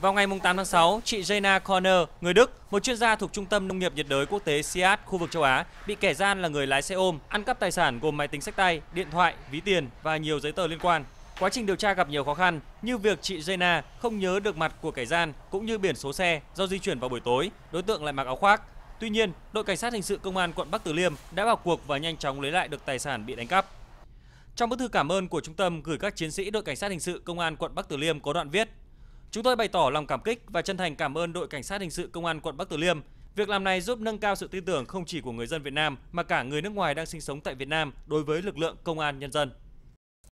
Vào ngày 8 tháng 6, chị Jena Corner, người Đức, một chuyên gia thuộc Trung tâm Nông nghiệp nhiệt đới quốc tế SIAT khu vực châu Á, bị kẻ gian là người lái xe ôm, ăn cắp tài sản gồm máy tính sách tay, điện thoại, ví tiền và nhiều giấy tờ liên quan. Quá trình điều tra gặp nhiều khó khăn như việc chị Jena không nhớ được mặt của kẻ gian cũng như biển số xe do di chuyển vào buổi tối, đối tượng lại mặc áo khoác. Tuy nhiên, đội cảnh sát hình sự công an quận Bắc Từ Liêm đã vào cuộc và nhanh chóng lấy lại được tài sản bị đánh cắp. Trong bức thư cảm ơn của trung tâm gửi các chiến sĩ đội cảnh sát hình sự công an quận Bắc Từ Liêm có đoạn viết: Chúng tôi bày tỏ lòng cảm kích và chân thành cảm ơn đội cảnh sát hình sự công an quận Bắc Từ Liêm. Việc làm này giúp nâng cao sự tin tưởng không chỉ của người dân Việt Nam mà cả người nước ngoài đang sinh sống tại Việt Nam đối với lực lượng công an nhân dân.